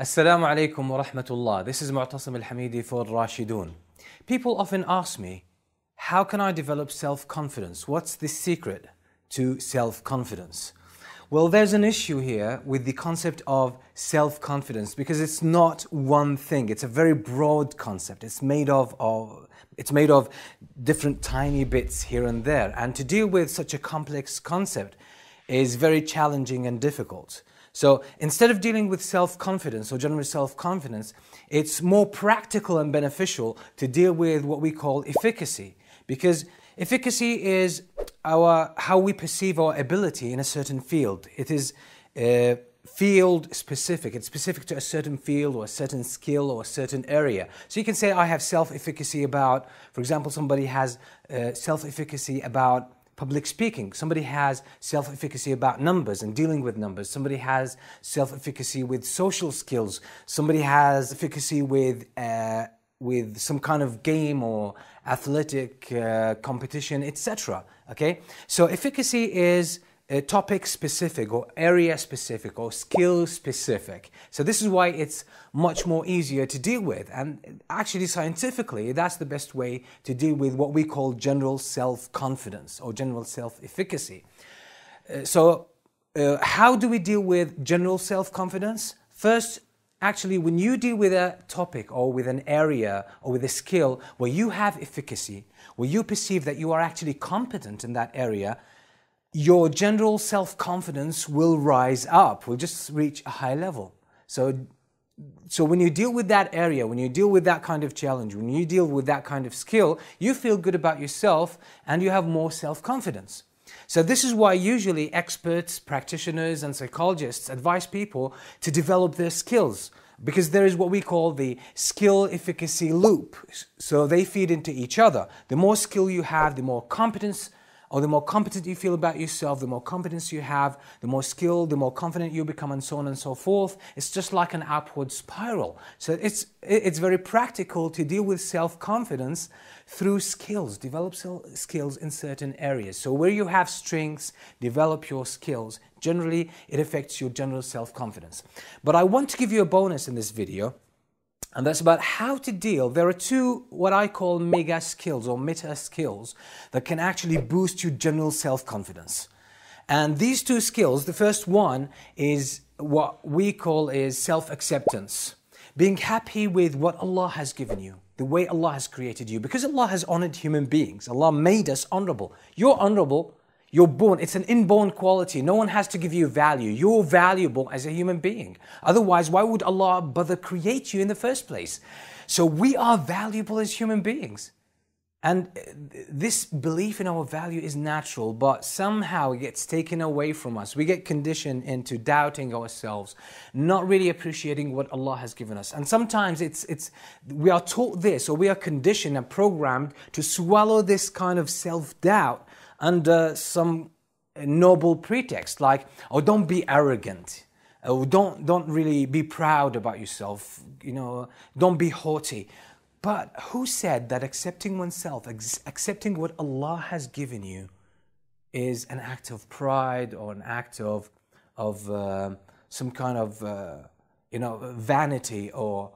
Assalamu alaikum wa rahmatullah. This is Mu'tasim al Hamidi for Rashidun. People often ask me, how can I develop self confidence? What's the secret to self confidence? Well, there's an issue here with the concept of self confidence because it's not one thing. It's a very broad concept. It's made of, of, it's made of different tiny bits here and there. And to deal with such a complex concept is very challenging and difficult. So instead of dealing with self confidence or general self confidence, it's more practical and beneficial to deal with what we call efficacy. Because efficacy is our, how we perceive our ability in a certain field. It is uh, field specific, it's specific to a certain field or a certain skill or a certain area. So you can say, I have self efficacy about, for example, somebody has uh, self efficacy about public speaking. Somebody has self efficacy about numbers and dealing with numbers. Somebody has self efficacy with social skills. Somebody has efficacy with. Uh, with some kind of game or athletic uh, competition, etc. Okay, so efficacy is uh, topic specific or area specific or skill specific. So this is why it's much more easier to deal with. And actually scientifically, that's the best way to deal with what we call general self-confidence or general self-efficacy. Uh, so uh, how do we deal with general self-confidence? First, actually when you deal with a topic or with an area or with a skill where you have efficacy, where you perceive that you are actually competent in that area, your general self confidence will rise up, will just reach a high level. So, so when you deal with that area, when you deal with that kind of challenge, when you deal with that kind of skill, you feel good about yourself and you have more self confidence. So, this is why usually experts, practitioners, and psychologists advise people to develop their skills because there is what we call the skill efficacy loop. So, they feed into each other. The more skill you have, the more competence or the more competent you feel about yourself, the more competence you have, the more skilled, the more confident you become, and so on and so forth. It's just like an upward spiral. So it's, it's very practical to deal with self confidence through skills. Develop skills in certain areas. So where you have strengths, develop your skills. Generally, it affects your general self confidence. But I want to give you a bonus in this video and that's about how to deal. There are two, what I call mega skills or meta skills, that can actually boost your general self confidence. And these two skills, the first one is what we call is self acceptance, being happy with what Allah has given you, the way Allah has created you, because Allah has honored human beings. Allah made us honorable. You're honorable you're born, it's an inborn quality. No one has to give you value. You're valuable as a human being. Otherwise, why would Allah bother create you in the first place? So we are valuable as human beings. And uh, this belief in our value is natural, but somehow it gets taken away from us. We get conditioned into doubting ourselves, not really appreciating what Allah has given us. And sometimes it's, it's, we are taught this, or we are conditioned and programmed to swallow this kind of self doubt under some noble pretext, like, oh, don't be arrogant. Oh, don't, don't really be proud about yourself. You know, don't be haughty. But who said that accepting oneself, accepting what Allah has given you, is an act of pride or an act of, of uh, some kind of, uh, you know, vanity or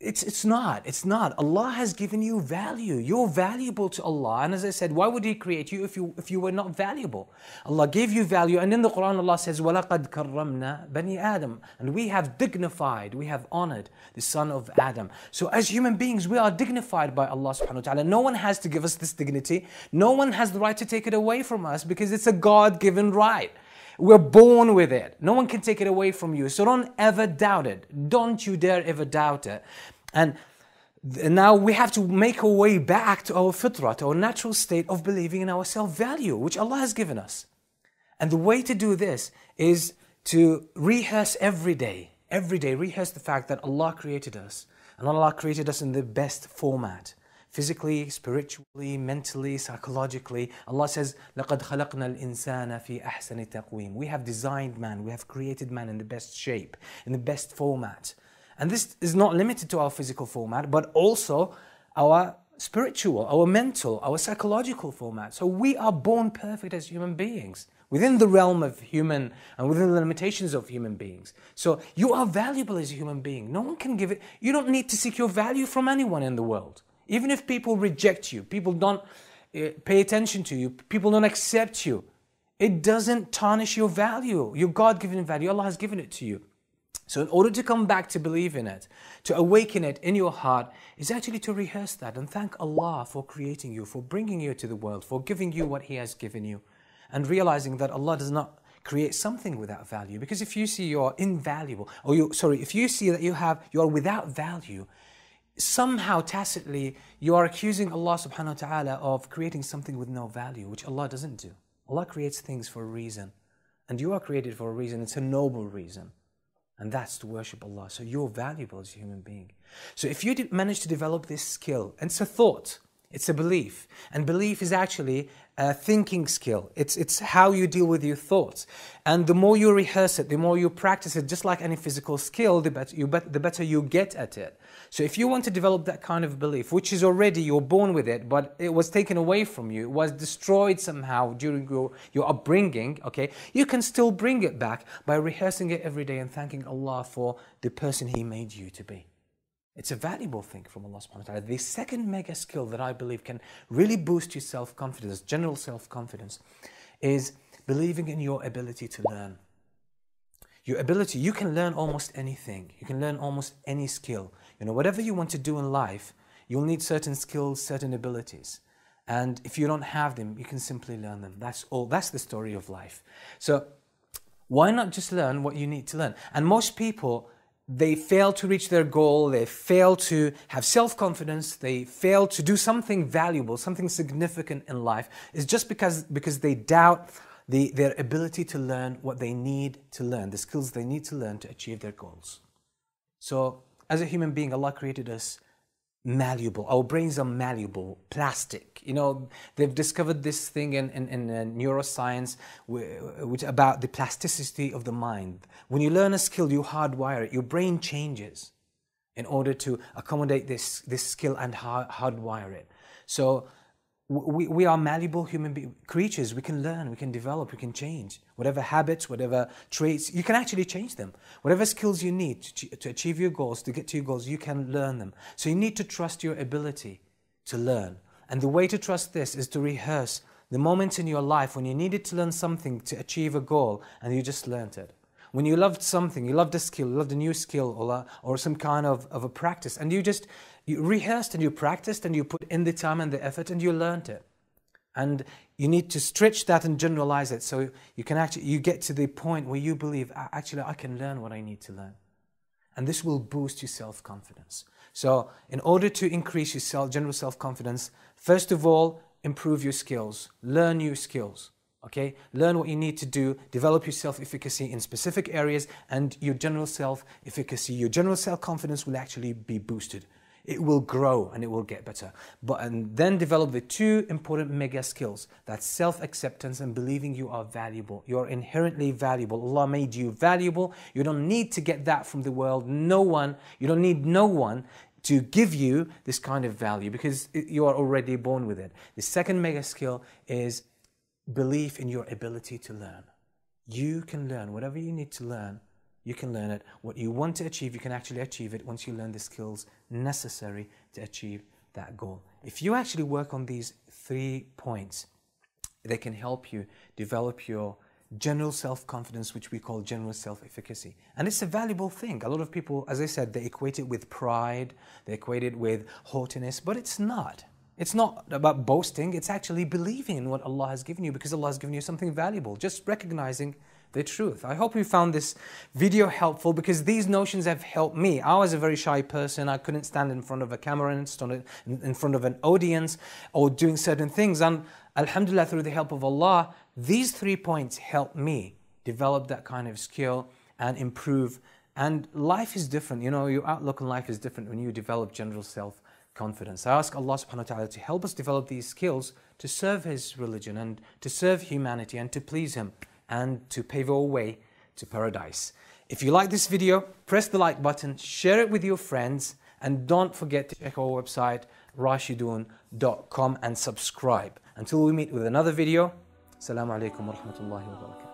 it's, it's not. It's not. Allah has given you value. You're valuable to Allah. And as I said, why would He create you if you, if you were not valuable? Allah gave you value. And in the Quran, Allah says, وَلَقَدْ كَرَّمْنَا بَنِي Adam. And we have dignified, we have honored the son of Adam. So as human beings, we are dignified by Allah subhanahu wa ta'ala. No one has to give us this dignity. No one has the right to take it away from us because it's a God given right. We're born with it. No one can take it away from you. So don't ever doubt it. Don't you dare ever doubt it. And now we have to make our way back to our fitrah, to our natural state of believing in our self value, which Allah has given us. And the way to do this is to rehearse every day, every day, rehearse the fact that Allah created us. And Allah created us in the best format physically, spiritually, mentally, psychologically. Allah says, لَقَدْ خَلَقْنَا الْإِنسَانَ فِي أَحْسَنِ تَقْوِيمٍ We have designed man, we have created man in the best shape, in the best format. And this is not limited to our physical format, but also our spiritual, our mental, our psychological format. So we are born perfect as human beings within the realm of human and within the limitations of human beings. So you are valuable as a human being. No one can give it. You don't need to seek your value from anyone in the world. Even if people reject you, people don't eh, pay attention to you, people don't accept you, it doesn't tarnish your value, your God given value. Allah has given it to you. So, in order to come back to believe in it, to awaken it in your heart, is actually to rehearse that and thank Allah for creating you, for bringing you to the world, for giving you what He has given you, and realizing that Allah does not create something without value. Because if you see you're invaluable, or you, sorry, if you see that you have, you are without value, somehow tacitly you are accusing Allah subhanahu wa ta'ala of creating something with no value, which Allah doesn't do. Allah creates things for a reason. And you are created for a reason. It's a noble reason. And that's to worship Allah. So you're valuable as a human being. So if you manage to develop this skill, and it's a thought, it's a belief. And belief is actually a thinking skill. It's, it's how you deal with your thoughts. And the more you rehearse it, the more you practice it, just like any physical skill, the better you, bet, the better you get at it. So if you want to develop that kind of belief, which is already you're born with it, but it was taken away from you, it was destroyed somehow during your, your upbringing, okay, you can still bring it back by rehearsing it every day and thanking Allah for the person He made you to be. It's a valuable thing from Allah subhanahu wa ta'ala. The second mega skill that I believe can really boost your self confidence, general self confidence, is believing in your ability to learn. Your ability, you can learn almost anything, you can learn almost any skill. You know, whatever you want to do in life, you'll need certain skills, certain abilities. And if you don't have them, you can simply learn them. That's all. That's the story of life. So, why not just learn what you need to learn? And most people, they fail to reach their goal, they fail to have self confidence, they fail to do something valuable, something significant in life, is just because, because they doubt the, their ability to learn what they need to learn, the skills they need to learn to achieve their goals. So, as a human being, Allah created us malleable. Our brains are malleable, plastic. You know, they've discovered this thing in, in, in uh, neuroscience which about the plasticity of the mind. When you learn a skill, you hardwire it. Your brain changes in order to accommodate this, this skill and hard, hardwire it. So we, we are malleable human be- creatures. We can learn, we can develop, we can change. Whatever habits, whatever traits, you can actually change them. Whatever skills you need to, to achieve your goals, to get to your goals, you can learn them. So you need to trust your ability to learn. And the way to trust this is to rehearse the moments in your life when you needed to learn something to achieve a goal and you just learned it. When you loved something, you loved a skill, you loved a new skill or, a, or some kind of, of a practice, and you just you rehearsed and you practiced and you put in the time and the effort and you learned it. And you need to stretch that and generalize it so you can actually you get to the point where you believe ah, actually I can learn what I need to learn. And this will boost your self-confidence. So, in order to increase your self, general self-confidence, first of all, improve your skills, learn new skills. Okay? Learn what you need to do, develop your self efficacy in specific areas, and your general self efficacy, your general self confidence will actually be boosted. It will grow and it will get better. But and then develop the two important mega skills. that self-acceptance and believing you are valuable. You're inherently valuable. Allah made you valuable. You don't need to get that from the world. No one, you don't need no one to give you this kind of value because you are already born with it. The second mega skill is belief in your ability to learn. You can learn whatever you need to learn you can learn it. What you want to achieve, you can actually achieve it once you learn the skills necessary to achieve that goal. If you actually work on these three points, they can help you develop your general self-confidence, which we call general self-efficacy. And it's a valuable thing. A lot of people, as I said, they equate it with pride, they equate it with haughtiness, but it's not. It's not about boasting, it's actually believing in what Allah has given you because Allah has given you something valuable. Just recognizing the truth. I hope you found this video helpful because these notions have helped me. I was a very shy person. I couldn't stand in front of a camera and stand in front of an audience or doing certain things. And Alhamdulillah, through the help of Allah, these three points helped me develop that kind of skill and improve. And life is different. You know, your outlook on life is different when you develop general self confidence. I ask Allah subhanahu wa ta'ala to help us develop these skills to serve His religion and to serve humanity and to please Him and to pave our way to paradise. If you like this video, press the like button, share it with your friends, and don't forget to check our website, rashidun.com, and subscribe. Until we meet with another video, Assalamu alaikum wa rahmatullahi wa barakatuh.